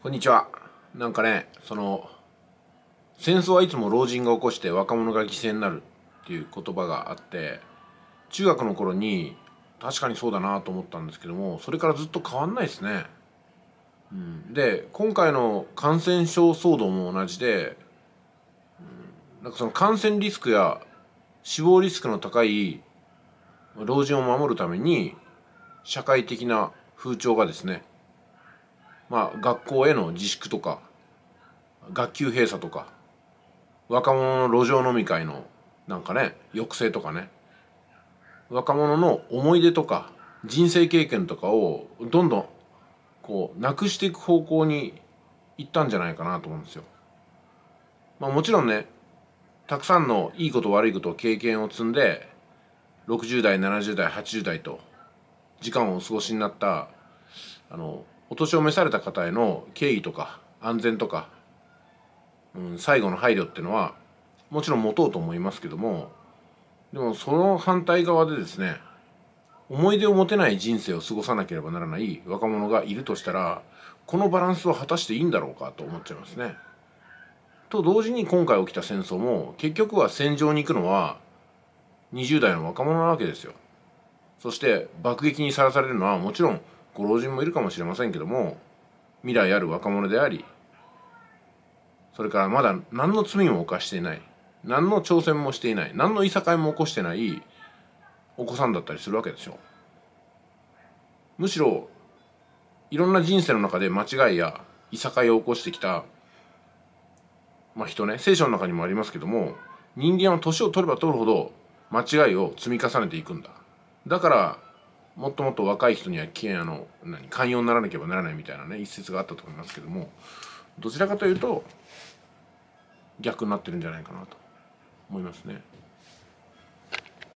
こんにちは。なんかね、その、戦争はいつも老人が起こして若者が犠牲になるっていう言葉があって、中学の頃に確かにそうだなと思ったんですけども、それからずっと変わんないですね。うん、で、今回の感染症騒動も同じで、うん、なんかその感染リスクや死亡リスクの高い老人を守るために、社会的な風潮がですね、まあ、学校への自粛とか学級閉鎖とか若者の路上飲み会のなんかね抑制とかね若者の思い出とか人生経験とかをどんどんこうなくしていく方向に行ったんじゃないかなと思うんですよ。まあ、もちろんねたくさんのいいこと悪いこと経験を積んで60代70代80代と時間をお過ごしになったあのお年を召された方への敬意とか安全とか、うん、最後の配慮っていうのはもちろん持とうと思いますけどもでもその反対側でですね思い出を持てない人生を過ごさなければならない若者がいるとしたらこのバランスは果たしていいんだろうかと思っちゃいますね。と同時に今回起きた戦争も結局は戦場に行くのは20代の若者なわけですよ。そして爆撃にさらされるのはもちろんご老人もいるかもしれませんけども未来ある若者でありそれからまだ何の罪も犯していない何の挑戦もしていない何のいさかいも起こしてないお子さんだったりするわけでしょむしろいろんな人生の中で間違いやいさかいを起こしてきた、まあ、人ね聖書の中にもありますけども人間は年を取れば取るほど間違いを積み重ねていくんだだからもっともっと若い人にはあの何寛容にならなければならないみたいなね一説があったと思いますけどもどちらかというと逆になってるんじゃないかなと思いますね。